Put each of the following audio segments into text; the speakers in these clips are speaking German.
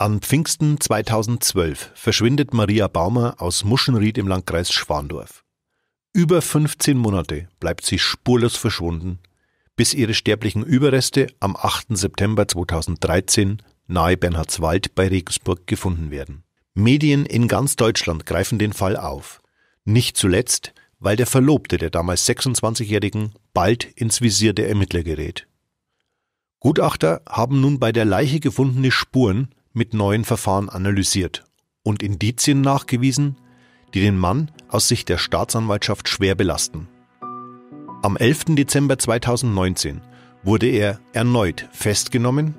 An Pfingsten 2012 verschwindet Maria Baumer aus Muschenried im Landkreis Schwandorf. Über 15 Monate bleibt sie spurlos verschwunden, bis ihre sterblichen Überreste am 8. September 2013 nahe Bernhardswald bei Regensburg gefunden werden. Medien in ganz Deutschland greifen den Fall auf. Nicht zuletzt, weil der Verlobte der damals 26-Jährigen bald ins Visier der Ermittler gerät. Gutachter haben nun bei der Leiche gefundene Spuren mit neuen Verfahren analysiert und Indizien nachgewiesen, die den Mann aus Sicht der Staatsanwaltschaft schwer belasten. Am 11. Dezember 2019 wurde er erneut festgenommen,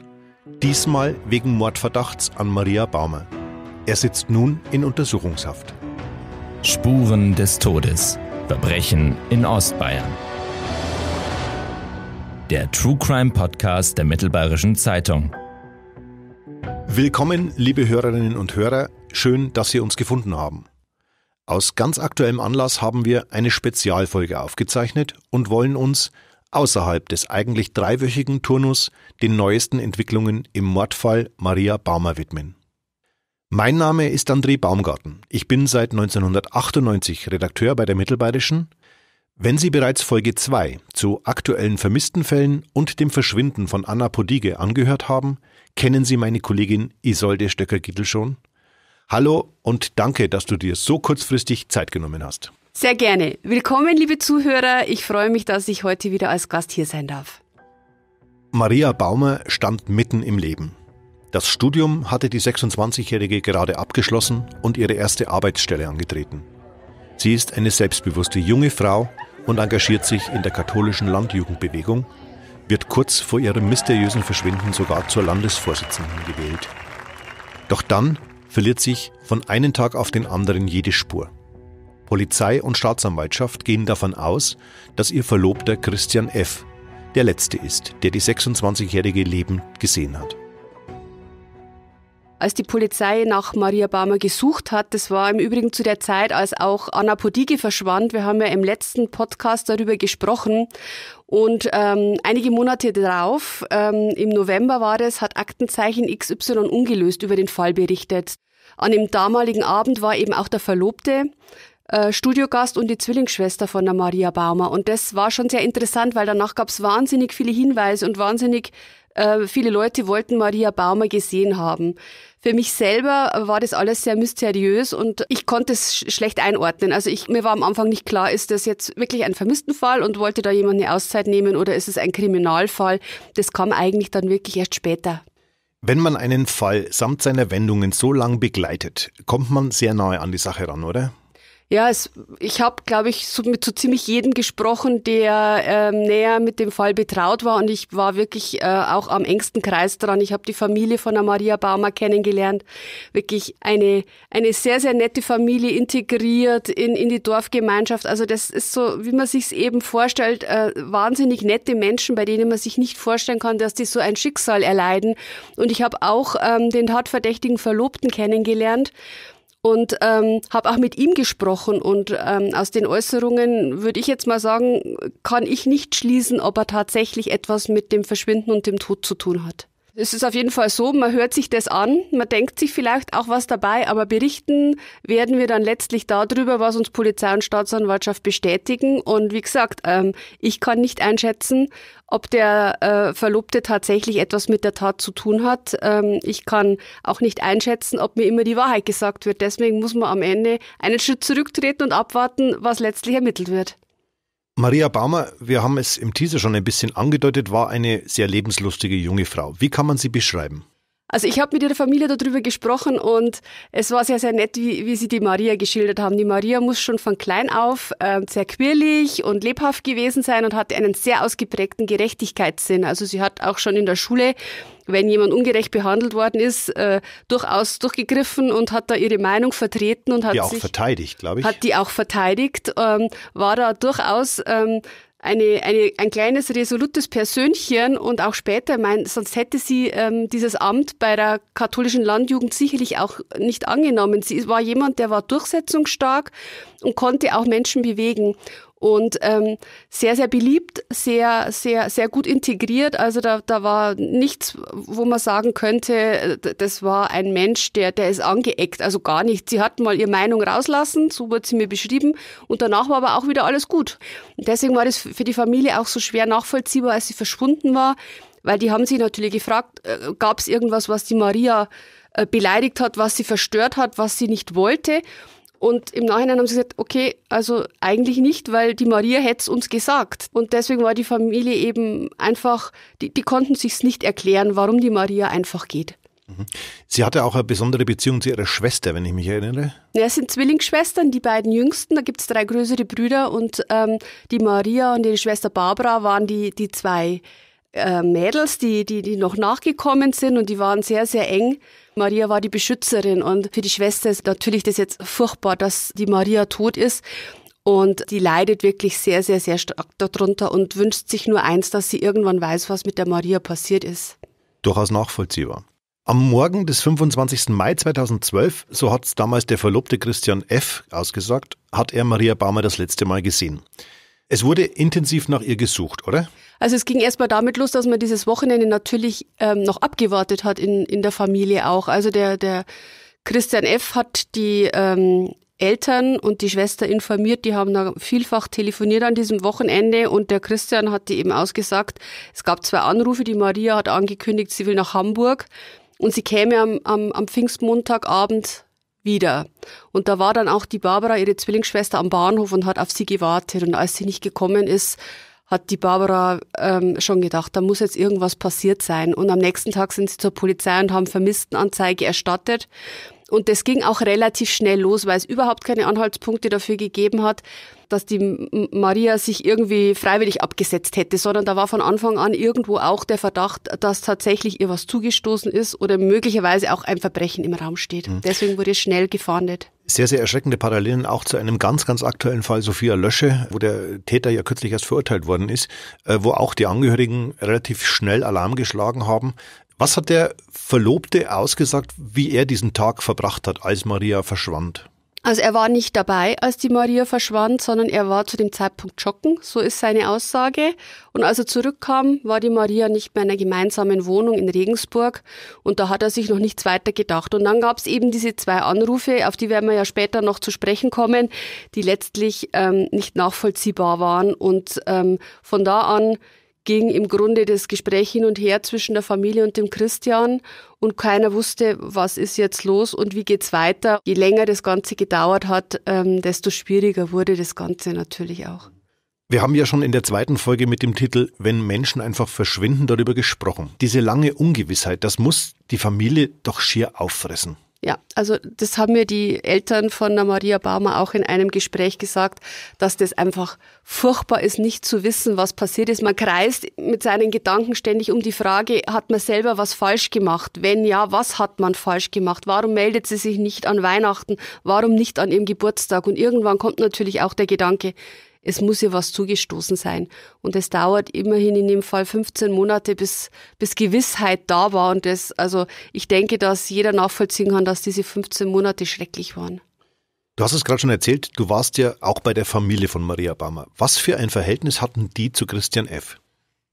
diesmal wegen Mordverdachts an Maria Baumer. Er sitzt nun in Untersuchungshaft. Spuren des Todes. Verbrechen in Ostbayern. Der True Crime Podcast der Mittelbayerischen Zeitung. Willkommen, liebe Hörerinnen und Hörer. Schön, dass Sie uns gefunden haben. Aus ganz aktuellem Anlass haben wir eine Spezialfolge aufgezeichnet und wollen uns außerhalb des eigentlich dreiwöchigen Turnus den neuesten Entwicklungen im Mordfall Maria Baumer widmen. Mein Name ist André Baumgarten. Ich bin seit 1998 Redakteur bei der Mittelbayerischen. Wenn Sie bereits Folge 2 zu aktuellen Vermisstenfällen und dem Verschwinden von Anna Podige angehört haben, Kennen Sie meine Kollegin Isolde Stöcker-Gittel schon? Hallo und danke, dass du dir so kurzfristig Zeit genommen hast. Sehr gerne. Willkommen, liebe Zuhörer. Ich freue mich, dass ich heute wieder als Gast hier sein darf. Maria Baumer stand mitten im Leben. Das Studium hatte die 26-Jährige gerade abgeschlossen und ihre erste Arbeitsstelle angetreten. Sie ist eine selbstbewusste junge Frau und engagiert sich in der katholischen Landjugendbewegung wird kurz vor ihrem mysteriösen Verschwinden sogar zur Landesvorsitzenden gewählt. Doch dann verliert sich von einem Tag auf den anderen jede Spur. Polizei und Staatsanwaltschaft gehen davon aus, dass ihr Verlobter Christian F. der letzte ist, der die 26-jährige Leben gesehen hat als die Polizei nach Maria Barmer gesucht hat. Das war im Übrigen zu der Zeit, als auch Anna Podigi verschwand. Wir haben ja im letzten Podcast darüber gesprochen. Und ähm, einige Monate darauf, ähm, im November war es, hat Aktenzeichen XY ungelöst über den Fall berichtet. An dem damaligen Abend war eben auch der Verlobte äh, Studiogast und die Zwillingsschwester von der Maria Baumer. Und das war schon sehr interessant, weil danach gab es wahnsinnig viele Hinweise und wahnsinnig äh, viele Leute wollten Maria Baumer gesehen haben. Für mich selber war das alles sehr mysteriös und ich konnte es schlecht einordnen. Also ich, mir war am Anfang nicht klar, ist das jetzt wirklich ein Vermisstenfall und wollte da jemand eine Auszeit nehmen oder ist es ein Kriminalfall? Das kam eigentlich dann wirklich erst später. Wenn man einen Fall samt seiner Wendungen so lang begleitet, kommt man sehr nahe an die Sache ran, oder? Ja, es, ich habe, glaube ich, so, mit so ziemlich jedem gesprochen, der ähm, näher mit dem Fall betraut war. Und ich war wirklich äh, auch am engsten Kreis dran. Ich habe die Familie von der Maria Baumer kennengelernt. Wirklich eine, eine sehr, sehr nette Familie integriert in, in die Dorfgemeinschaft. Also das ist so, wie man sich's eben vorstellt, äh, wahnsinnig nette Menschen, bei denen man sich nicht vorstellen kann, dass die so ein Schicksal erleiden. Und ich habe auch ähm, den tatverdächtigen Verlobten kennengelernt und ähm, habe auch mit ihm gesprochen. Und ähm, aus den Äußerungen würde ich jetzt mal sagen, kann ich nicht schließen, ob er tatsächlich etwas mit dem Verschwinden und dem Tod zu tun hat. Es ist auf jeden Fall so, man hört sich das an, man denkt sich vielleicht auch was dabei, aber berichten werden wir dann letztlich darüber, was uns Polizei und Staatsanwaltschaft bestätigen. Und wie gesagt, ähm, ich kann nicht einschätzen, ob der äh, Verlobte tatsächlich etwas mit der Tat zu tun hat. Ähm, ich kann auch nicht einschätzen, ob mir immer die Wahrheit gesagt wird. Deswegen muss man am Ende einen Schritt zurücktreten und abwarten, was letztlich ermittelt wird. Maria Baumer, wir haben es im Teaser schon ein bisschen angedeutet, war eine sehr lebenslustige junge Frau. Wie kann man sie beschreiben? Also ich habe mit ihrer Familie darüber gesprochen und es war sehr, sehr nett, wie, wie sie die Maria geschildert haben. Die Maria muss schon von klein auf äh, sehr quirlig und lebhaft gewesen sein und hatte einen sehr ausgeprägten Gerechtigkeitssinn. Also sie hat auch schon in der Schule wenn jemand ungerecht behandelt worden ist, äh, durchaus durchgegriffen und hat da ihre Meinung vertreten und hat die auch sich, verteidigt, glaube ich. Hat die auch verteidigt, ähm, war da durchaus ähm, eine, eine, ein kleines resolutes Persönchen und auch später, mein, sonst hätte sie ähm, dieses Amt bei der katholischen Landjugend sicherlich auch nicht angenommen. Sie war jemand, der war durchsetzungsstark und konnte auch Menschen bewegen und ähm, sehr, sehr beliebt, sehr, sehr, sehr gut integriert. Also da, da war nichts, wo man sagen könnte, das war ein Mensch, der, der ist angeeckt, also gar nicht. Sie hat mal ihre Meinung rauslassen, so wurde sie mir beschrieben und danach war aber auch wieder alles gut. Und deswegen war das für die Familie auch so schwer nachvollziehbar, als sie verschwunden war, weil die haben sich natürlich gefragt, äh, gab es irgendwas, was die Maria äh, beleidigt hat, was sie verstört hat, was sie nicht wollte. Und im Nachhinein haben sie gesagt, okay, also eigentlich nicht, weil die Maria hätte es uns gesagt. Und deswegen war die Familie eben einfach, die, die konnten sich's nicht erklären, warum die Maria einfach geht. Mhm. Sie hatte auch eine besondere Beziehung zu ihrer Schwester, wenn ich mich erinnere. Ja, es sind Zwillingsschwestern, die beiden jüngsten. Da gibt es drei größere Brüder und ähm, die Maria und ihre Schwester Barbara waren die, die zwei äh, Mädels, die, die, die noch nachgekommen sind und die waren sehr, sehr eng. Maria war die Beschützerin und für die Schwester ist natürlich das jetzt furchtbar, dass die Maria tot ist. Und die leidet wirklich sehr, sehr, sehr stark darunter und wünscht sich nur eins, dass sie irgendwann weiß, was mit der Maria passiert ist. Durchaus nachvollziehbar. Am Morgen des 25. Mai 2012, so hat es damals der Verlobte Christian F. ausgesagt, hat er Maria Baumer das letzte Mal gesehen. Es wurde intensiv nach ihr gesucht, oder? Also es ging erstmal damit los, dass man dieses Wochenende natürlich ähm, noch abgewartet hat in, in der Familie auch. Also der, der Christian F. hat die ähm, Eltern und die Schwester informiert, die haben da vielfach telefoniert an diesem Wochenende und der Christian hat die eben ausgesagt, es gab zwei Anrufe, die Maria hat angekündigt, sie will nach Hamburg und sie käme am, am, am Pfingstmontagabend wieder. Und da war dann auch die Barbara, ihre Zwillingsschwester, am Bahnhof und hat auf sie gewartet und als sie nicht gekommen ist, hat die Barbara ähm, schon gedacht, da muss jetzt irgendwas passiert sein. Und am nächsten Tag sind sie zur Polizei und haben Vermisstenanzeige erstattet. Und das ging auch relativ schnell los, weil es überhaupt keine Anhaltspunkte dafür gegeben hat, dass die Maria sich irgendwie freiwillig abgesetzt hätte, sondern da war von Anfang an irgendwo auch der Verdacht, dass tatsächlich ihr was zugestoßen ist oder möglicherweise auch ein Verbrechen im Raum steht. Mhm. Deswegen wurde es schnell gefahndet. Sehr, sehr erschreckende Parallelen auch zu einem ganz, ganz aktuellen Fall Sophia Lösche, wo der Täter ja kürzlich erst verurteilt worden ist, äh, wo auch die Angehörigen relativ schnell Alarm geschlagen haben. Was hat der Verlobte ausgesagt, wie er diesen Tag verbracht hat, als Maria verschwand? Also er war nicht dabei, als die Maria verschwand, sondern er war zu dem Zeitpunkt joggen, so ist seine Aussage. Und als er zurückkam, war die Maria nicht mehr in einer gemeinsamen Wohnung in Regensburg und da hat er sich noch nichts weiter gedacht. Und dann gab es eben diese zwei Anrufe, auf die werden wir ja später noch zu sprechen kommen, die letztlich ähm, nicht nachvollziehbar waren. Und ähm, von da an ging im Grunde das Gespräch hin und her zwischen der Familie und dem Christian und keiner wusste, was ist jetzt los und wie geht's weiter. Je länger das Ganze gedauert hat, ähm, desto schwieriger wurde das Ganze natürlich auch. Wir haben ja schon in der zweiten Folge mit dem Titel Wenn Menschen einfach verschwinden darüber gesprochen. Diese lange Ungewissheit, das muss die Familie doch schier auffressen. Ja, also das haben mir die Eltern von der Maria Barmer auch in einem Gespräch gesagt, dass das einfach furchtbar ist, nicht zu wissen, was passiert ist. Man kreist mit seinen Gedanken ständig um die Frage, hat man selber was falsch gemacht? Wenn ja, was hat man falsch gemacht? Warum meldet sie sich nicht an Weihnachten? Warum nicht an ihrem Geburtstag? Und irgendwann kommt natürlich auch der Gedanke, es muss ihr was zugestoßen sein. Und es dauert immerhin in dem Fall 15 Monate, bis, bis Gewissheit da war. Und das, also ich denke, dass jeder nachvollziehen kann, dass diese 15 Monate schrecklich waren. Du hast es gerade schon erzählt, du warst ja auch bei der Familie von Maria Bammer. Was für ein Verhältnis hatten die zu Christian F.?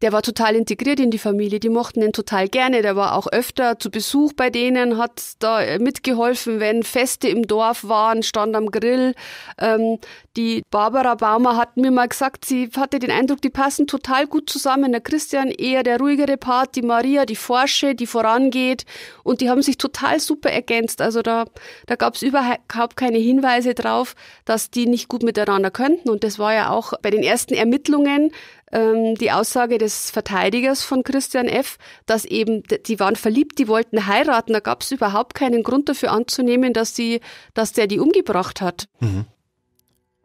Der war total integriert in die Familie, die mochten ihn total gerne, der war auch öfter zu Besuch bei denen, hat da mitgeholfen, wenn Feste im Dorf waren, stand am Grill. Ähm, die Barbara Baumer hat mir mal gesagt, sie hatte den Eindruck, die passen total gut zusammen. Der Christian eher der ruhigere Part, die Maria, die Forsche, die vorangeht. Und die haben sich total super ergänzt. Also da, da gab es überhaupt keine Hinweise drauf, dass die nicht gut miteinander könnten. Und das war ja auch bei den ersten Ermittlungen ähm, die Aussage des Verteidigers von Christian F., dass eben, die waren verliebt, die wollten heiraten. Da gab es überhaupt keinen Grund dafür anzunehmen, dass, die, dass der die umgebracht hat. Mhm.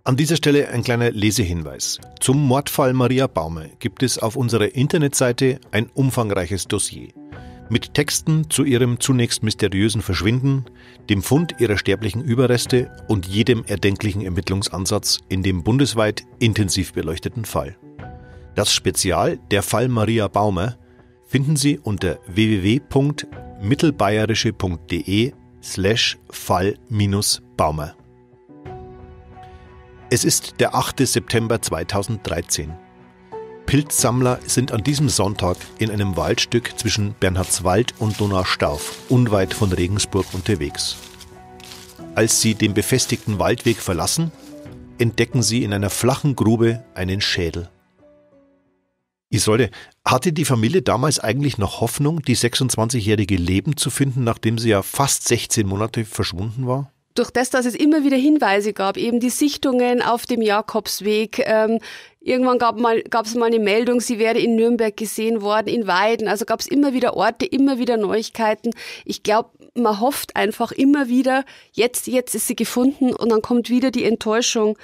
An dieser Stelle ein kleiner Lesehinweis. Zum Mordfall Maria Baume gibt es auf unserer Internetseite ein umfangreiches Dossier. Mit Texten zu ihrem zunächst mysteriösen Verschwinden, dem Fund ihrer sterblichen Überreste und jedem erdenklichen Ermittlungsansatz in dem bundesweit intensiv beleuchteten Fall. Das Spezial Der Fall Maria Baume finden Sie unter www.mittelbayerische.de slash Fall-Baumer. Es ist der 8. September 2013. Pilzsammler sind an diesem Sonntag in einem Waldstück zwischen Bernhardswald und Donaustauf, unweit von Regensburg, unterwegs. Als sie den befestigten Waldweg verlassen, entdecken sie in einer flachen Grube einen Schädel. Isolde, hatte die Familie damals eigentlich noch Hoffnung, die 26-jährige leben zu finden, nachdem sie ja fast 16 Monate verschwunden war? durch das, dass es immer wieder Hinweise gab, eben die Sichtungen auf dem Jakobsweg, ähm, irgendwann gab es mal, gab's mal eine Meldung, sie wäre in Nürnberg gesehen worden, in Weiden, also gab es immer wieder Orte, immer wieder Neuigkeiten. Ich glaube, man hofft einfach immer wieder, jetzt, jetzt ist sie gefunden und dann kommt wieder die Enttäuschung.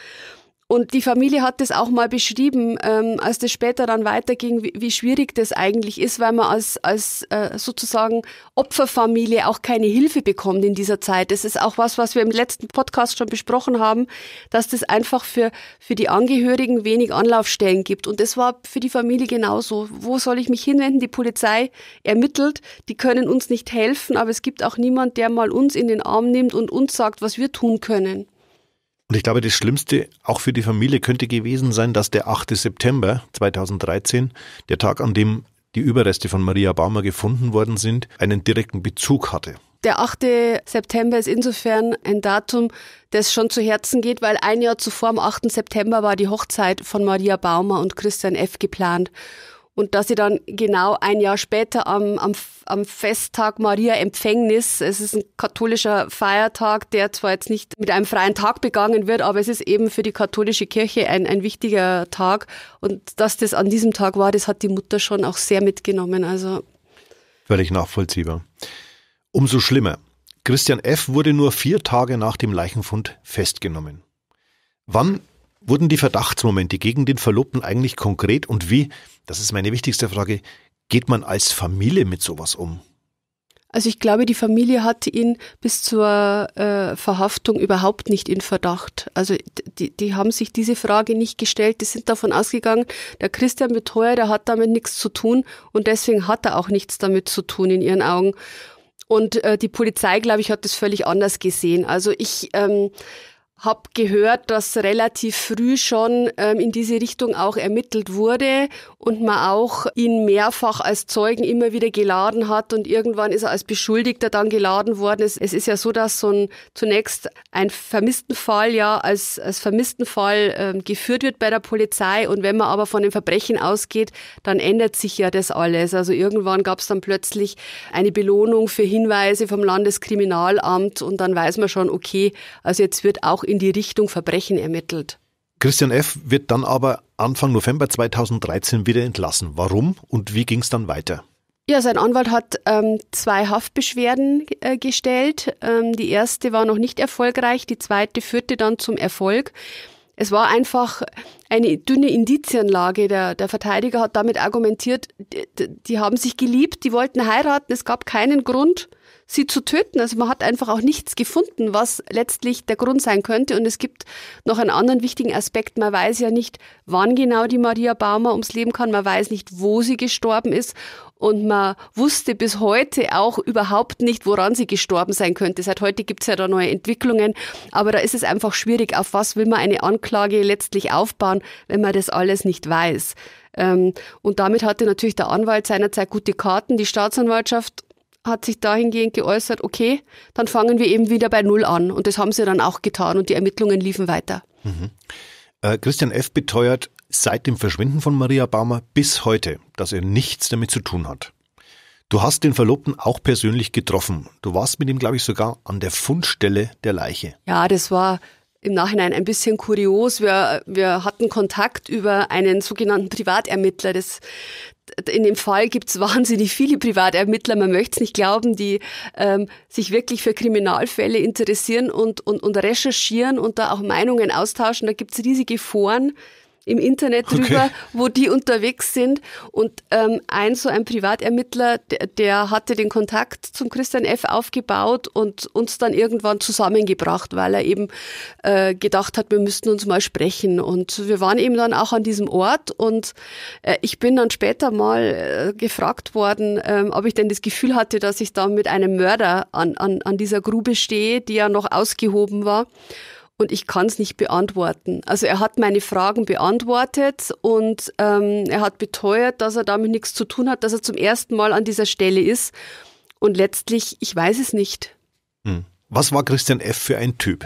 Und die Familie hat das auch mal beschrieben, ähm, als das später dann weiterging, wie, wie schwierig das eigentlich ist, weil man als, als äh, sozusagen Opferfamilie auch keine Hilfe bekommt in dieser Zeit. Das ist auch was, was wir im letzten Podcast schon besprochen haben, dass das einfach für, für die Angehörigen wenig Anlaufstellen gibt. Und das war für die Familie genauso. Wo soll ich mich hinwenden? Die Polizei ermittelt, die können uns nicht helfen, aber es gibt auch niemand, der mal uns in den Arm nimmt und uns sagt, was wir tun können. Und ich glaube, das Schlimmste auch für die Familie könnte gewesen sein, dass der 8. September 2013, der Tag, an dem die Überreste von Maria Baumer gefunden worden sind, einen direkten Bezug hatte. Der 8. September ist insofern ein Datum, das schon zu Herzen geht, weil ein Jahr zuvor, am 8. September, war die Hochzeit von Maria Baumer und Christian F. geplant. Und dass sie dann genau ein Jahr später am, am, am Festtag Maria Empfängnis, es ist ein katholischer Feiertag, der zwar jetzt nicht mit einem freien Tag begangen wird, aber es ist eben für die katholische Kirche ein, ein wichtiger Tag. Und dass das an diesem Tag war, das hat die Mutter schon auch sehr mitgenommen. Also Völlig nachvollziehbar. Umso schlimmer. Christian F. wurde nur vier Tage nach dem Leichenfund festgenommen. Wann Wurden die Verdachtsmomente gegen den Verlobten eigentlich konkret und wie, das ist meine wichtigste Frage, geht man als Familie mit sowas um? Also ich glaube, die Familie hatte ihn bis zur äh, Verhaftung überhaupt nicht in Verdacht. Also die, die haben sich diese Frage nicht gestellt. Die sind davon ausgegangen, der Christian Beteuer, der hat damit nichts zu tun und deswegen hat er auch nichts damit zu tun in ihren Augen. Und äh, die Polizei, glaube ich, hat das völlig anders gesehen. Also ich ähm, habe gehört, dass relativ früh schon ähm, in diese Richtung auch ermittelt wurde und man auch ihn mehrfach als Zeugen immer wieder geladen hat und irgendwann ist er als Beschuldigter dann geladen worden. Es, es ist ja so, dass so ein, zunächst ein Vermisstenfall ja als, als Vermisstenfall ähm, geführt wird bei der Polizei und wenn man aber von dem Verbrechen ausgeht, dann ändert sich ja das alles. Also irgendwann gab es dann plötzlich eine Belohnung für Hinweise vom Landeskriminalamt und dann weiß man schon, okay, also jetzt wird auch in die Richtung Verbrechen ermittelt. Christian F. wird dann aber Anfang November 2013 wieder entlassen. Warum und wie ging es dann weiter? Ja, sein Anwalt hat ähm, zwei Haftbeschwerden äh, gestellt. Ähm, die erste war noch nicht erfolgreich, die zweite führte dann zum Erfolg. Es war einfach eine dünne Indizienlage. Der, der Verteidiger hat damit argumentiert, die, die haben sich geliebt, die wollten heiraten, es gab keinen Grund, sie zu töten. Also man hat einfach auch nichts gefunden, was letztlich der Grund sein könnte. Und es gibt noch einen anderen wichtigen Aspekt. Man weiß ja nicht, wann genau die Maria Baumer ums Leben kann. Man weiß nicht, wo sie gestorben ist. Und man wusste bis heute auch überhaupt nicht, woran sie gestorben sein könnte. Seit heute gibt es ja da neue Entwicklungen. Aber da ist es einfach schwierig, auf was will man eine Anklage letztlich aufbauen, wenn man das alles nicht weiß. Ähm, und damit hatte natürlich der Anwalt seinerzeit gute Karten. Die Staatsanwaltschaft hat sich dahingehend geäußert, okay, dann fangen wir eben wieder bei Null an. Und das haben sie dann auch getan und die Ermittlungen liefen weiter. Mhm. Äh, Christian F. beteuert seit dem Verschwinden von Maria Baumer bis heute, dass er nichts damit zu tun hat. Du hast den Verlobten auch persönlich getroffen. Du warst mit ihm, glaube ich, sogar an der Fundstelle der Leiche. Ja, das war im Nachhinein ein bisschen kurios. Wir, wir hatten Kontakt über einen sogenannten Privatermittler. Das, in dem Fall gibt es wahnsinnig viele Privatermittler, man möchte es nicht glauben, die ähm, sich wirklich für Kriminalfälle interessieren und, und, und recherchieren und da auch Meinungen austauschen. Da gibt es riesige Foren im Internet drüber, wo die unterwegs sind. Und ähm, ein so ein Privatermittler, der, der, hatte den Kontakt zum Christian F. aufgebaut und uns dann irgendwann zusammengebracht, weil er eben äh, gedacht hat, wir müssten uns mal sprechen. Und wir waren eben dann auch an diesem Ort und äh, ich bin dann später mal äh, gefragt worden, ähm, ob ich denn das Gefühl hatte, dass ich da mit einem Mörder an, an, an dieser Grube stehe, die ja noch ausgehoben war und ich kann es nicht beantworten. Also er hat meine Fragen beantwortet und ähm, er hat beteuert, dass er damit nichts zu tun hat, dass er zum ersten Mal an dieser Stelle ist. Und letztlich, ich weiß es nicht. Hm. Was war Christian F. für ein Typ?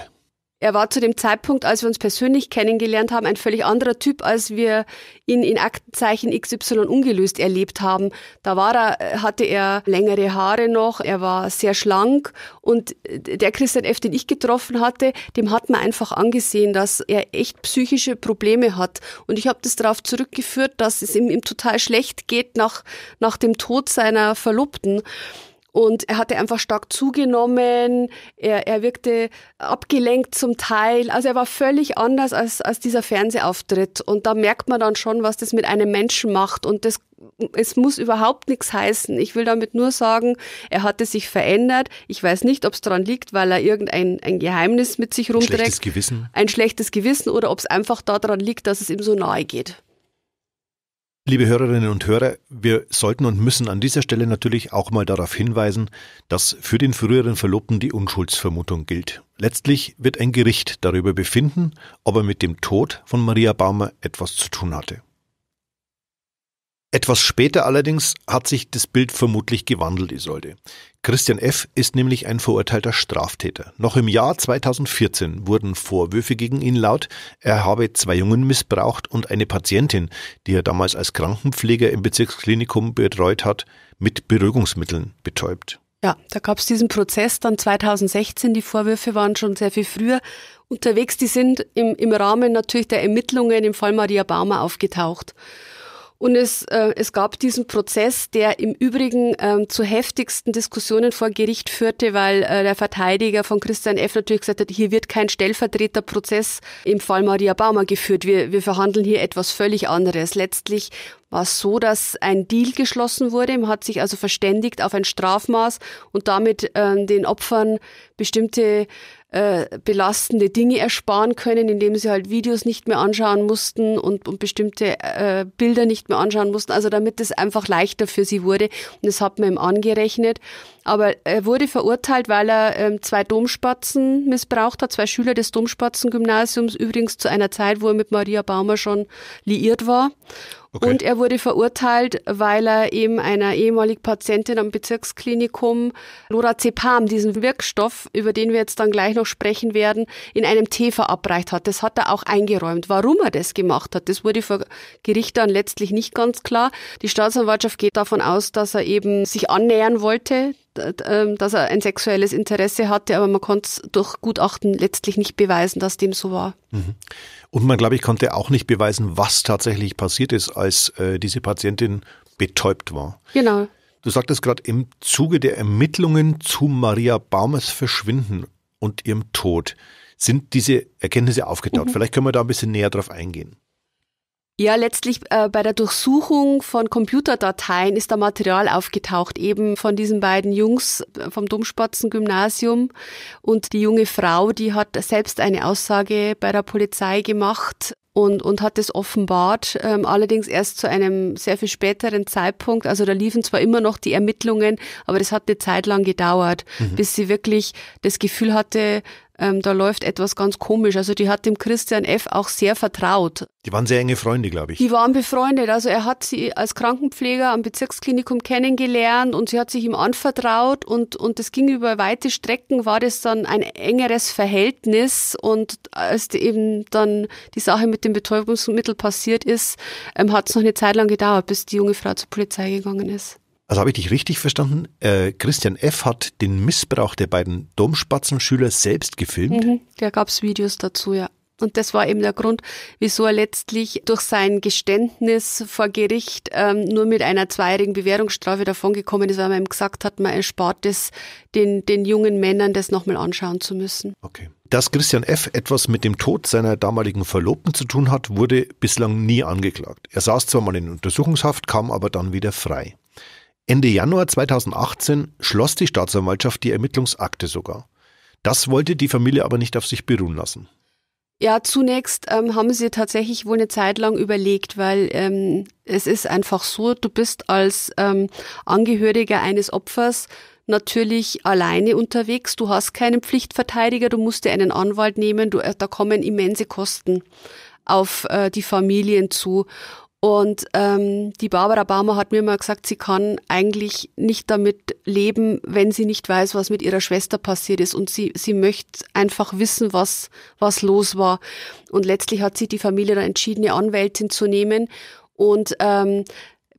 Er war zu dem Zeitpunkt, als wir uns persönlich kennengelernt haben, ein völlig anderer Typ, als wir ihn in Aktenzeichen XY ungelöst erlebt haben. Da war er, äh, hatte er längere Haare noch, er war sehr schlank und äh, der Christian F., den ich getroffen hatte, dem hat man einfach angesehen, dass er echt psychische Probleme hat. Und ich habe das darauf zurückgeführt, dass es ihm, ihm total schlecht geht nach, nach dem Tod seiner Verlobten. Und er hatte einfach stark zugenommen, er, er wirkte abgelenkt zum Teil. Also er war völlig anders als, als dieser Fernsehauftritt. Und da merkt man dann schon, was das mit einem Menschen macht. Und das es muss überhaupt nichts heißen. Ich will damit nur sagen, er hatte sich verändert. Ich weiß nicht, ob es daran liegt, weil er irgendein ein Geheimnis mit sich rumträgt. Ein Schlechtes Gewissen. Ein schlechtes Gewissen oder ob es einfach daran liegt, dass es ihm so nahe geht. Liebe Hörerinnen und Hörer, wir sollten und müssen an dieser Stelle natürlich auch mal darauf hinweisen, dass für den früheren Verlobten die Unschuldsvermutung gilt. Letztlich wird ein Gericht darüber befinden, ob er mit dem Tod von Maria Baumer etwas zu tun hatte. Etwas später allerdings hat sich das Bild vermutlich gewandelt, Isolde. Christian F. ist nämlich ein verurteilter Straftäter. Noch im Jahr 2014 wurden Vorwürfe gegen ihn laut, er habe zwei Jungen missbraucht und eine Patientin, die er damals als Krankenpfleger im Bezirksklinikum betreut hat, mit Beruhigungsmitteln betäubt. Ja, da gab es diesen Prozess dann 2016. Die Vorwürfe waren schon sehr viel früher unterwegs. Die sind im, im Rahmen natürlich der Ermittlungen im Fall Maria Baumer aufgetaucht. Und es, äh, es gab diesen Prozess, der im Übrigen ähm, zu heftigsten Diskussionen vor Gericht führte, weil äh, der Verteidiger von Christian F. natürlich gesagt hat, hier wird kein Stellvertreterprozess im Fall Maria Baumer geführt. Wir, wir verhandeln hier etwas völlig anderes. Letztlich war es so, dass ein Deal geschlossen wurde. Man hat sich also verständigt auf ein Strafmaß und damit äh, den Opfern bestimmte äh, belastende Dinge ersparen können, indem sie halt Videos nicht mehr anschauen mussten und, und bestimmte äh, Bilder nicht mehr anschauen mussten. Also damit es einfach leichter für sie wurde. Und das hat man ihm angerechnet. Aber er wurde verurteilt, weil er ähm, zwei Domspatzen missbraucht hat, zwei Schüler des Domspatzen-Gymnasiums, übrigens zu einer Zeit, wo er mit Maria Baumer schon liiert war. Okay. Und er wurde verurteilt, weil er eben einer ehemaligen Patientin am Bezirksklinikum Lorazepam, diesen Wirkstoff, über den wir jetzt dann gleich noch sprechen werden, in einem Tee verabreicht hat. Das hat er auch eingeräumt. Warum er das gemacht hat, das wurde vor Gericht dann letztlich nicht ganz klar. Die Staatsanwaltschaft geht davon aus, dass er eben sich annähern wollte ähm, dass er ein sexuelles Interesse hatte, aber man konnte es durch Gutachten letztlich nicht beweisen, dass dem so war. Mhm. Und man, glaube ich, konnte auch nicht beweisen, was tatsächlich passiert ist, als äh, diese Patientin betäubt war. Genau. Du sagtest gerade, im Zuge der Ermittlungen zu Maria Baumers Verschwinden und ihrem Tod sind diese Erkenntnisse aufgetaucht. Mhm. Vielleicht können wir da ein bisschen näher drauf eingehen. Ja, letztlich äh, bei der Durchsuchung von Computerdateien ist da Material aufgetaucht, eben von diesen beiden Jungs äh, vom Domspatzen-Gymnasium. Und die junge Frau, die hat selbst eine Aussage bei der Polizei gemacht, und, und hat es offenbart, ähm, allerdings erst zu einem sehr viel späteren Zeitpunkt. Also da liefen zwar immer noch die Ermittlungen, aber das hat eine Zeit lang gedauert, mhm. bis sie wirklich das Gefühl hatte, ähm, da läuft etwas ganz komisch. Also die hat dem Christian F. auch sehr vertraut. Die waren sehr enge Freunde, glaube ich. Die waren befreundet. Also er hat sie als Krankenpfleger am Bezirksklinikum kennengelernt und sie hat sich ihm anvertraut und, und das ging über weite Strecken, war das dann ein engeres Verhältnis und als eben dann die Sache mit dem Betäubungsmittel passiert ist, ähm, hat es noch eine Zeit lang gedauert, bis die junge Frau zur Polizei gegangen ist. Also habe ich dich richtig verstanden? Äh, Christian F. hat den Missbrauch der beiden Domspatzenschüler selbst gefilmt? Mhm, da gab es Videos dazu, ja. Und das war eben der Grund, wieso er letztlich durch sein Geständnis vor Gericht ähm, nur mit einer zweijährigen Bewährungsstrafe davongekommen ist, weil man ihm gesagt hat, man erspart es den, den jungen Männern, das nochmal anschauen zu müssen. Okay. Dass Christian F. etwas mit dem Tod seiner damaligen Verlobten zu tun hat, wurde bislang nie angeklagt. Er saß zwar mal in Untersuchungshaft, kam aber dann wieder frei. Ende Januar 2018 schloss die Staatsanwaltschaft die Ermittlungsakte sogar. Das wollte die Familie aber nicht auf sich beruhen lassen. Ja, zunächst ähm, haben sie tatsächlich wohl eine Zeit lang überlegt, weil ähm, es ist einfach so, du bist als ähm, Angehöriger eines Opfers natürlich alleine unterwegs, du hast keinen Pflichtverteidiger, du musst dir einen Anwalt nehmen, du, äh, da kommen immense Kosten auf äh, die Familien zu. Und ähm, die Barbara Barmer hat mir mal gesagt, sie kann eigentlich nicht damit leben, wenn sie nicht weiß, was mit ihrer Schwester passiert ist. Und sie, sie möchte einfach wissen, was, was los war. Und letztlich hat sie die Familie dann entschieden, eine Anwältin zu nehmen und ähm,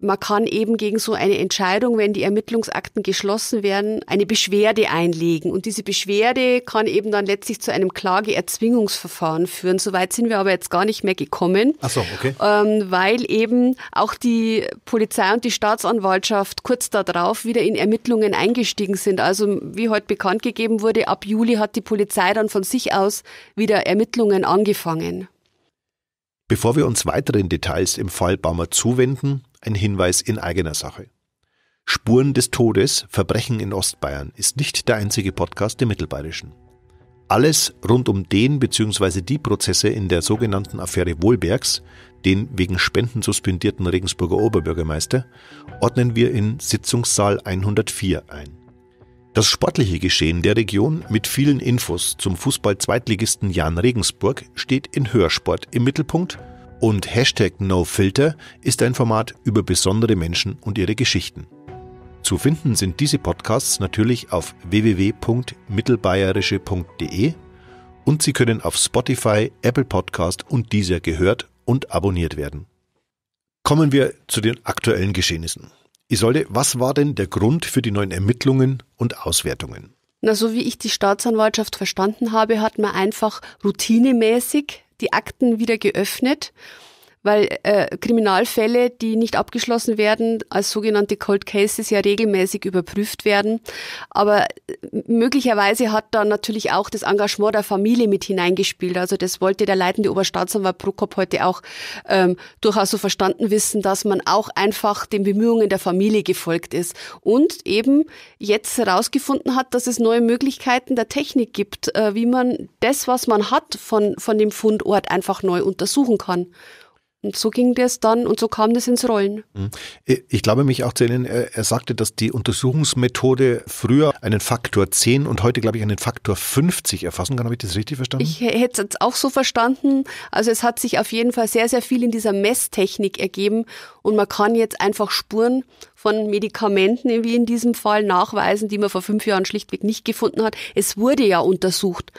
man kann eben gegen so eine Entscheidung, wenn die Ermittlungsakten geschlossen werden, eine Beschwerde einlegen. Und diese Beschwerde kann eben dann letztlich zu einem Klageerzwingungsverfahren führen. Soweit sind wir aber jetzt gar nicht mehr gekommen. Ach so, okay. Ähm, weil eben auch die Polizei und die Staatsanwaltschaft kurz darauf wieder in Ermittlungen eingestiegen sind. Also wie heute bekannt gegeben wurde, ab Juli hat die Polizei dann von sich aus wieder Ermittlungen angefangen. Bevor wir uns weiteren Details im Fall Baumer zuwenden, ein Hinweis in eigener Sache. Spuren des Todes, Verbrechen in Ostbayern ist nicht der einzige Podcast im Mittelbayerischen. Alles rund um den bzw. die Prozesse in der sogenannten Affäre Wohlbergs, den wegen Spenden suspendierten Regensburger Oberbürgermeister, ordnen wir in Sitzungssaal 104 ein. Das sportliche Geschehen der Region mit vielen Infos zum Fußball-Zweitligisten Jan Regensburg steht in Hörsport im Mittelpunkt – und Hashtag NoFilter ist ein Format über besondere Menschen und ihre Geschichten. Zu finden sind diese Podcasts natürlich auf www.mittelbayerische.de und Sie können auf Spotify, Apple Podcast und dieser gehört und abonniert werden. Kommen wir zu den aktuellen Geschehnissen. Isolde, was war denn der Grund für die neuen Ermittlungen und Auswertungen? Na, so wie ich die Staatsanwaltschaft verstanden habe, hat man einfach routinemäßig die Akten wieder geöffnet weil äh, Kriminalfälle, die nicht abgeschlossen werden, als sogenannte Cold Cases ja regelmäßig überprüft werden. Aber äh, möglicherweise hat da natürlich auch das Engagement der Familie mit hineingespielt. Also das wollte der leitende Oberstaatsanwalt Prokop heute auch ähm, durchaus so verstanden wissen, dass man auch einfach den Bemühungen der Familie gefolgt ist und eben jetzt herausgefunden hat, dass es neue Möglichkeiten der Technik gibt, äh, wie man das, was man hat, von, von dem Fundort einfach neu untersuchen kann. Und so ging das dann und so kam das ins Rollen. Hm. Ich glaube, mich auch zu erinnern, äh, er sagte, dass die Untersuchungsmethode früher einen Faktor 10 und heute, glaube ich, einen Faktor 50 erfassen kann. Habe ich das richtig verstanden? Ich hätte es auch so verstanden. Also es hat sich auf jeden Fall sehr, sehr viel in dieser Messtechnik ergeben und man kann jetzt einfach Spuren von Medikamenten, wie in diesem Fall, nachweisen, die man vor fünf Jahren schlichtweg nicht gefunden hat. Es wurde ja untersucht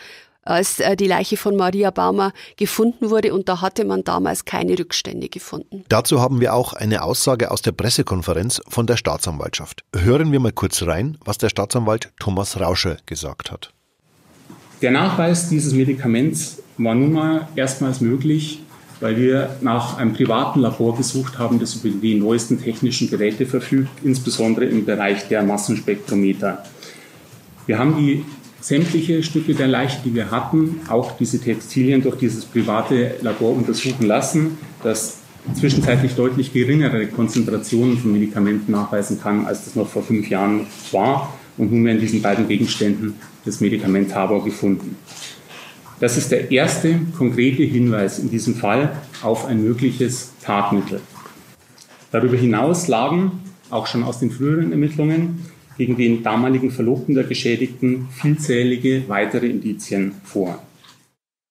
als äh, die Leiche von Maria Baumer gefunden wurde. Und da hatte man damals keine Rückstände gefunden. Dazu haben wir auch eine Aussage aus der Pressekonferenz von der Staatsanwaltschaft. Hören wir mal kurz rein, was der Staatsanwalt Thomas Rauscher gesagt hat. Der Nachweis dieses Medikaments war nun mal erstmals möglich, weil wir nach einem privaten Labor gesucht haben, das über die neuesten technischen Geräte verfügt, insbesondere im Bereich der Massenspektrometer. Wir haben die sämtliche Stücke der Leiche, die wir hatten, auch diese Textilien durch dieses private Labor untersuchen lassen, das zwischenzeitlich deutlich geringere Konzentrationen von Medikamenten nachweisen kann, als das noch vor fünf Jahren war. Und nunmehr in diesen beiden Gegenständen das Medikament Tabor gefunden. Das ist der erste konkrete Hinweis in diesem Fall auf ein mögliches Tatmittel. Darüber hinaus lagen auch schon aus den früheren Ermittlungen gegen den damaligen Verlobten der Geschädigten vielzählige weitere Indizien vor.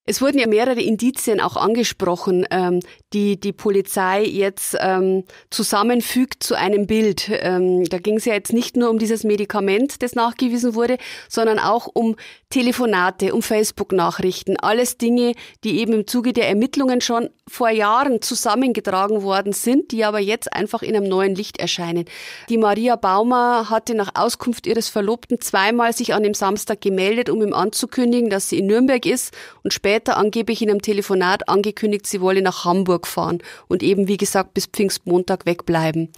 Es wurden ja mehrere Indizien auch angesprochen, ähm, die die Polizei jetzt ähm, zusammenfügt zu einem Bild. Ähm, da ging es ja jetzt nicht nur um dieses Medikament, das nachgewiesen wurde, sondern auch um Telefonate, um Facebook-Nachrichten, alles Dinge, die eben im Zuge der Ermittlungen schon vor Jahren zusammengetragen worden sind, die aber jetzt einfach in einem neuen Licht erscheinen. Die Maria Baumer hatte nach Auskunft ihres Verlobten zweimal sich an dem Samstag gemeldet, um ihm anzukündigen, dass sie in Nürnberg ist und später angeblich in einem Telefonat angekündigt, sie wolle nach Hamburg fahren und eben, wie gesagt, bis Pfingstmontag wegbleiben.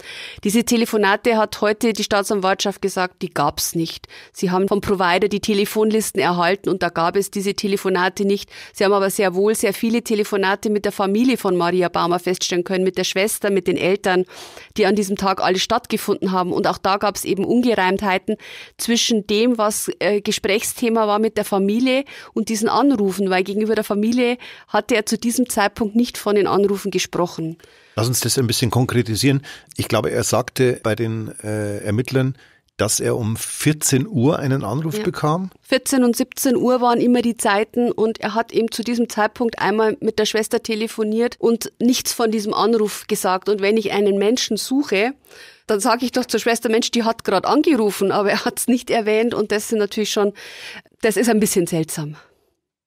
Diese Telefonate hat heute die Staatsanwaltschaft gesagt, die gab's nicht. Sie haben vom Provider die Telefonlisten erhalten und da gab es diese Telefonate nicht. Sie haben aber sehr wohl sehr viele Telefonate mit der Familie von Maria Baumer feststellen können, mit der Schwester, mit den Eltern, die an diesem Tag alle stattgefunden haben. Und auch da gab es eben Ungereimtheiten zwischen dem, was äh, Gesprächsthema war mit der Familie und diesen Anrufen, weil gegenüber der Familie hatte er zu diesem Zeitpunkt nicht von den Anrufen gesprochen. Lass uns das ein bisschen konkretisieren. Ich glaube, er sagte bei den äh, Ermittlern, dass er um 14 Uhr einen Anruf ja. bekam? 14 und 17 Uhr waren immer die Zeiten und er hat eben zu diesem Zeitpunkt einmal mit der Schwester telefoniert und nichts von diesem Anruf gesagt. Und wenn ich einen Menschen suche, dann sage ich doch zur Schwester, Mensch, die hat gerade angerufen, aber er hat es nicht erwähnt und das ist natürlich schon, das ist ein bisschen seltsam.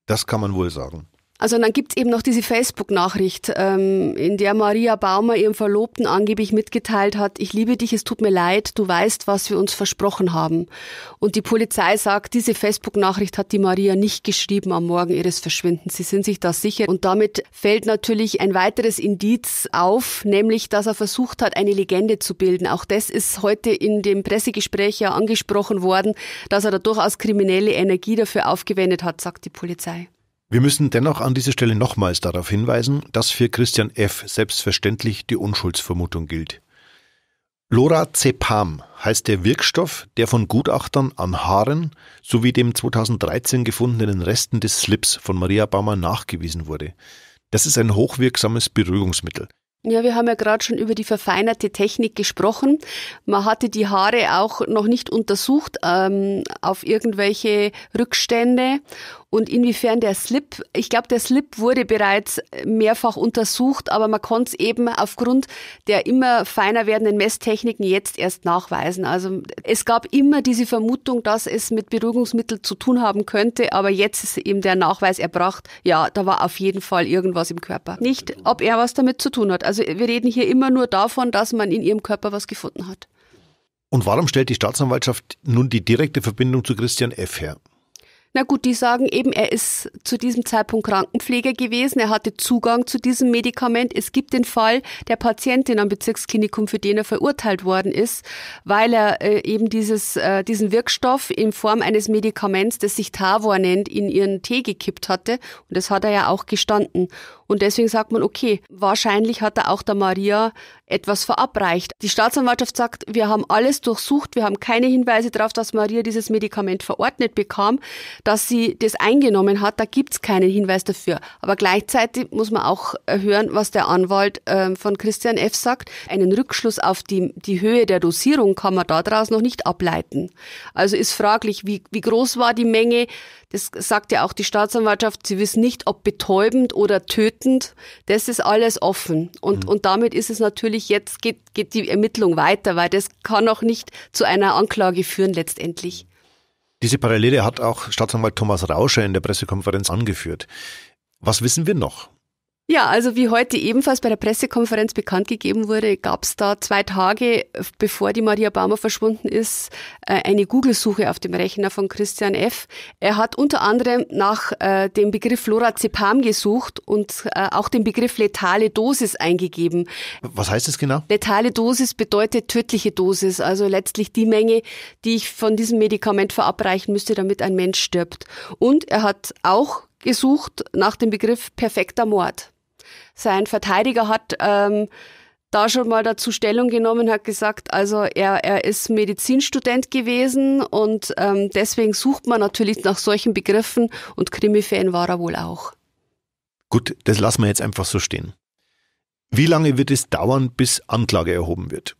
Das kann man wohl sagen. Also und dann gibt's eben noch diese Facebook-Nachricht, ähm, in der Maria Baumer ihrem Verlobten angeblich mitgeteilt hat, ich liebe dich, es tut mir leid, du weißt, was wir uns versprochen haben. Und die Polizei sagt, diese Facebook-Nachricht hat die Maria nicht geschrieben am Morgen ihres Verschwindens. Sie sind sich da sicher. Und damit fällt natürlich ein weiteres Indiz auf, nämlich, dass er versucht hat, eine Legende zu bilden. Auch das ist heute in dem Pressegespräch ja angesprochen worden, dass er da durchaus kriminelle Energie dafür aufgewendet hat, sagt die Polizei. Wir müssen dennoch an dieser Stelle nochmals darauf hinweisen, dass für Christian F. selbstverständlich die Unschuldsvermutung gilt. Lorazepam heißt der Wirkstoff, der von Gutachtern an Haaren sowie dem 2013 gefundenen Resten des Slips von Maria Baumer nachgewiesen wurde. Das ist ein hochwirksames Beruhigungsmittel. Ja, wir haben ja gerade schon über die verfeinerte Technik gesprochen. Man hatte die Haare auch noch nicht untersucht ähm, auf irgendwelche Rückstände und inwiefern der Slip, ich glaube, der Slip wurde bereits mehrfach untersucht, aber man konnte es eben aufgrund der immer feiner werdenden Messtechniken jetzt erst nachweisen. Also es gab immer diese Vermutung, dass es mit Beruhigungsmitteln zu tun haben könnte, aber jetzt ist eben der Nachweis erbracht, ja, da war auf jeden Fall irgendwas im Körper. Nicht, ob er was damit zu tun hat. Also wir reden hier immer nur davon, dass man in ihrem Körper was gefunden hat. Und warum stellt die Staatsanwaltschaft nun die direkte Verbindung zu Christian F. her? Na gut, die sagen eben, er ist zu diesem Zeitpunkt Krankenpfleger gewesen, er hatte Zugang zu diesem Medikament. Es gibt den Fall der Patientin am Bezirksklinikum, für den er verurteilt worden ist, weil er äh, eben dieses, äh, diesen Wirkstoff in Form eines Medikaments, das sich Tavor nennt, in ihren Tee gekippt hatte. Und das hat er ja auch gestanden. Und deswegen sagt man, okay, wahrscheinlich hat er auch der Maria etwas verabreicht. Die Staatsanwaltschaft sagt, wir haben alles durchsucht, wir haben keine Hinweise darauf, dass Maria dieses Medikament verordnet bekam, dass sie das eingenommen hat, da gibt es keinen Hinweis dafür. Aber gleichzeitig muss man auch hören, was der Anwalt ähm, von Christian F. sagt. Einen Rückschluss auf die, die Höhe der Dosierung kann man daraus noch nicht ableiten. Also ist fraglich, wie, wie groß war die Menge, das sagt ja auch die Staatsanwaltschaft, sie wissen nicht, ob betäubend oder tötend. Das ist alles offen. Und, mhm. und damit ist es natürlich, jetzt geht, geht die Ermittlung weiter, weil das kann auch nicht zu einer Anklage führen letztendlich. Diese Parallele hat auch Staatsanwalt Thomas Rauscher in der Pressekonferenz angeführt. Was wissen wir noch? Ja, also wie heute ebenfalls bei der Pressekonferenz bekannt gegeben wurde, gab es da zwei Tage, bevor die Maria Baumer verschwunden ist, äh, eine Google-Suche auf dem Rechner von Christian F. Er hat unter anderem nach äh, dem Begriff Lorazepam gesucht und äh, auch den Begriff letale Dosis eingegeben. Was heißt das genau? Letale Dosis bedeutet tödliche Dosis, also letztlich die Menge, die ich von diesem Medikament verabreichen müsste, damit ein Mensch stirbt. Und er hat auch gesucht nach dem Begriff perfekter Mord. Sein Verteidiger hat ähm, da schon mal dazu Stellung genommen, hat gesagt, also er, er ist Medizinstudent gewesen und ähm, deswegen sucht man natürlich nach solchen Begriffen und Krimi-Fan war er wohl auch. Gut, das lassen wir jetzt einfach so stehen. Wie lange wird es dauern, bis Anklage erhoben wird?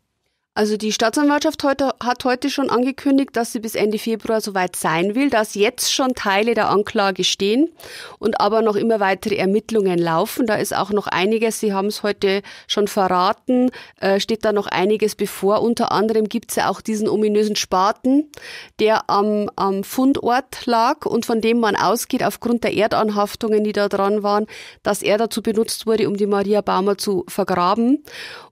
Also die Staatsanwaltschaft heute, hat heute schon angekündigt, dass sie bis Ende Februar soweit sein will, dass jetzt schon Teile der Anklage stehen und aber noch immer weitere Ermittlungen laufen. Da ist auch noch einiges, Sie haben es heute schon verraten, äh, steht da noch einiges bevor. Unter anderem gibt es ja auch diesen ominösen Spaten, der am, am Fundort lag und von dem man ausgeht, aufgrund der Erdanhaftungen, die da dran waren, dass er dazu benutzt wurde, um die Maria Baumer zu vergraben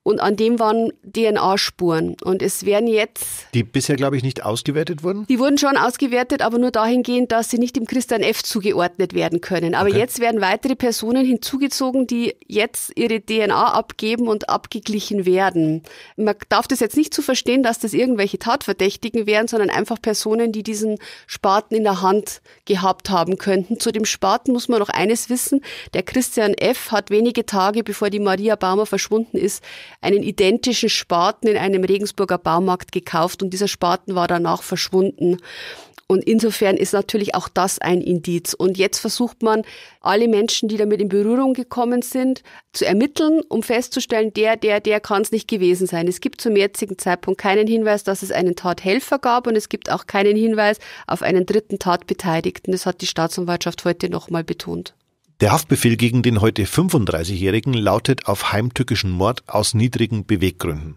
und an dem waren DNA-Spuren. Und es werden jetzt. Die bisher, glaube ich, nicht ausgewertet wurden? Die wurden schon ausgewertet, aber nur dahingehend, dass sie nicht dem Christian F. zugeordnet werden können. Aber okay. jetzt werden weitere Personen hinzugezogen, die jetzt ihre DNA abgeben und abgeglichen werden. Man darf das jetzt nicht zu so verstehen, dass das irgendwelche Tatverdächtigen wären, sondern einfach Personen, die diesen Spaten in der Hand gehabt haben könnten. Zu dem Spaten muss man noch eines wissen. Der Christian F. hat wenige Tage bevor die Maria Baumer verschwunden ist, einen identischen Spaten in einem Regensburger Baumarkt gekauft und dieser Spaten war danach verschwunden. Und insofern ist natürlich auch das ein Indiz. Und jetzt versucht man, alle Menschen, die damit in Berührung gekommen sind, zu ermitteln, um festzustellen, der, der, der kann es nicht gewesen sein. Es gibt zum jetzigen Zeitpunkt keinen Hinweis, dass es einen Tathelfer gab und es gibt auch keinen Hinweis auf einen dritten Tatbeteiligten. Das hat die Staatsanwaltschaft heute nochmal betont. Der Haftbefehl gegen den heute 35-Jährigen lautet auf heimtückischen Mord aus niedrigen Beweggründen.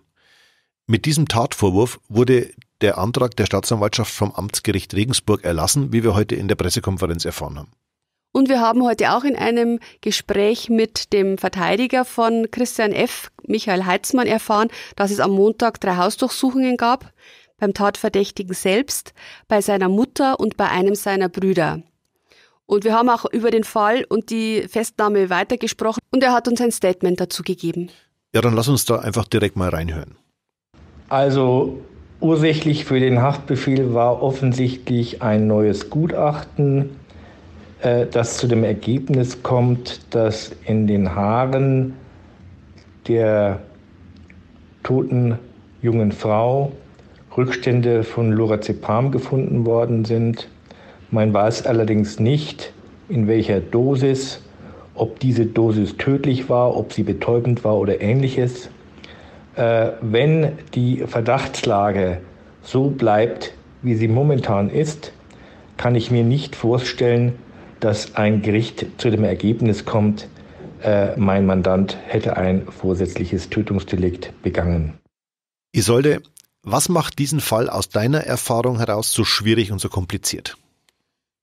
Mit diesem Tatvorwurf wurde der Antrag der Staatsanwaltschaft vom Amtsgericht Regensburg erlassen, wie wir heute in der Pressekonferenz erfahren haben. Und wir haben heute auch in einem Gespräch mit dem Verteidiger von Christian F., Michael Heitzmann, erfahren, dass es am Montag drei Hausdurchsuchungen gab, beim Tatverdächtigen selbst, bei seiner Mutter und bei einem seiner Brüder. Und wir haben auch über den Fall und die Festnahme weitergesprochen und er hat uns ein Statement dazu gegeben. Ja, dann lass uns da einfach direkt mal reinhören. Also ursächlich für den Haftbefehl war offensichtlich ein neues Gutachten, äh, das zu dem Ergebnis kommt, dass in den Haaren der toten jungen Frau Rückstände von Lorazepam gefunden worden sind man weiß allerdings nicht, in welcher Dosis, ob diese Dosis tödlich war, ob sie betäubend war oder ähnliches. Äh, wenn die Verdachtslage so bleibt, wie sie momentan ist, kann ich mir nicht vorstellen, dass ein Gericht zu dem Ergebnis kommt, äh, mein Mandant hätte ein vorsätzliches Tötungsdelikt begangen. Isolde, was macht diesen Fall aus deiner Erfahrung heraus so schwierig und so kompliziert?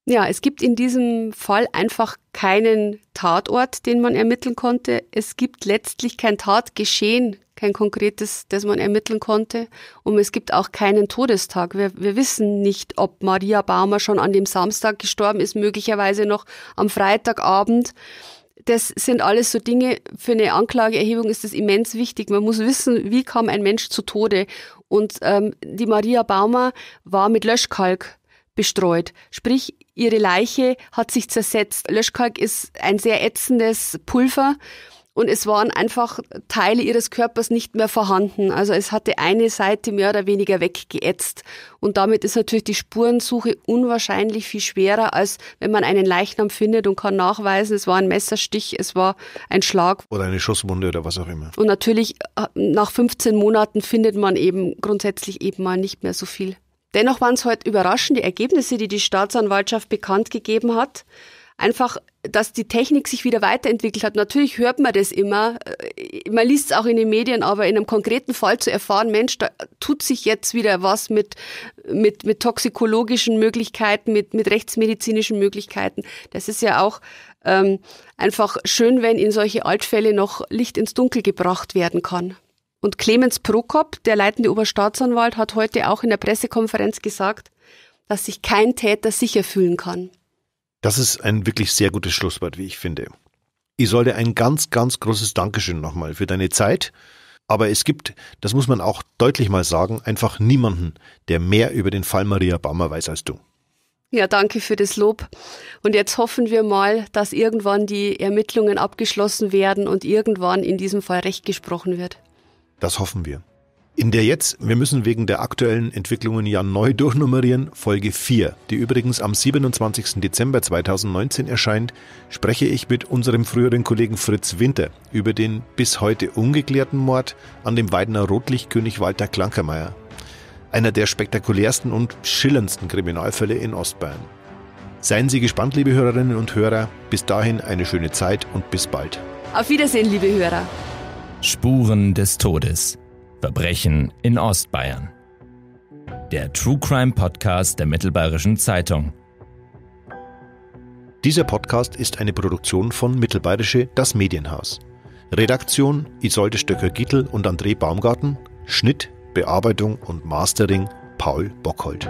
Ja, es gibt in diesem Fall einfach keinen Tatort, den man ermitteln konnte. Es gibt letztlich kein Tatgeschehen, kein konkretes, das man ermitteln konnte. Und es gibt auch keinen Todestag. Wir, wir, wissen nicht, ob Maria Baumer schon an dem Samstag gestorben ist, möglicherweise noch am Freitagabend. Das sind alles so Dinge, für eine Anklageerhebung ist das immens wichtig. Man muss wissen, wie kam ein Mensch zu Tode. Und ähm, die Maria Baumer war mit Löschkalk bestreut. Sprich, Ihre Leiche hat sich zersetzt. Löschkalk ist ein sehr ätzendes Pulver und es waren einfach Teile ihres Körpers nicht mehr vorhanden. Also es hatte eine Seite mehr oder weniger weggeätzt. Und damit ist natürlich die Spurensuche unwahrscheinlich viel schwerer, als wenn man einen Leichnam findet und kann nachweisen, es war ein Messerstich, es war ein Schlag. Oder eine Schusswunde oder was auch immer. Und natürlich, äh, nach 15 Monaten findet man eben grundsätzlich eben mal nicht mehr so viel. Dennoch waren es heute überraschende Ergebnisse, die die Staatsanwaltschaft bekannt gegeben hat. Einfach, dass die Technik sich wieder weiterentwickelt hat. Natürlich hört man das immer. Äh, man liest es auch in den Medien, aber in einem konkreten Fall zu erfahren, Mensch, da tut sich jetzt wieder was mit, mit, mit toxikologischen Möglichkeiten, mit, mit rechtsmedizinischen Möglichkeiten. Das ist ja auch ähm, einfach schön, wenn in solche Altfälle noch Licht ins Dunkel gebracht werden kann. Und Clemens Prokop, der leitende Oberstaatsanwalt, hat heute auch in der Pressekonferenz gesagt, dass sich kein Täter sicher fühlen kann. Das ist ein wirklich sehr gutes Schlusswort, wie ich finde. Ich sollte ein ganz, ganz großes Dankeschön nochmal für deine Zeit. Aber es gibt, das muss man auch deutlich mal sagen, einfach niemanden, der mehr über den Fall Maria Baumer weiß als du. Ja, danke für das Lob. Und jetzt hoffen wir mal, dass irgendwann die Ermittlungen abgeschlossen werden und irgendwann in diesem Fall Recht gesprochen wird. Das hoffen wir. In der jetzt, wir müssen wegen der aktuellen Entwicklungen ja neu durchnummerieren, Folge 4, die übrigens am 27. Dezember 2019 erscheint, spreche ich mit unserem früheren Kollegen Fritz Winter über den bis heute ungeklärten Mord an dem Weidener Rotlichtkönig Walter Klankermeier. Einer der spektakulärsten und schillerndsten Kriminalfälle in Ostbayern. Seien Sie gespannt, liebe Hörerinnen und Hörer. Bis dahin eine schöne Zeit und bis bald. Auf Wiedersehen, liebe Hörer. Spuren des Todes. Verbrechen in Ostbayern. Der True Crime Podcast der Mittelbayerischen Zeitung. Dieser Podcast ist eine Produktion von Mittelbayerische Das Medienhaus. Redaktion Isolde stöcker gittel und André Baumgarten. Schnitt, Bearbeitung und Mastering Paul Bockhold.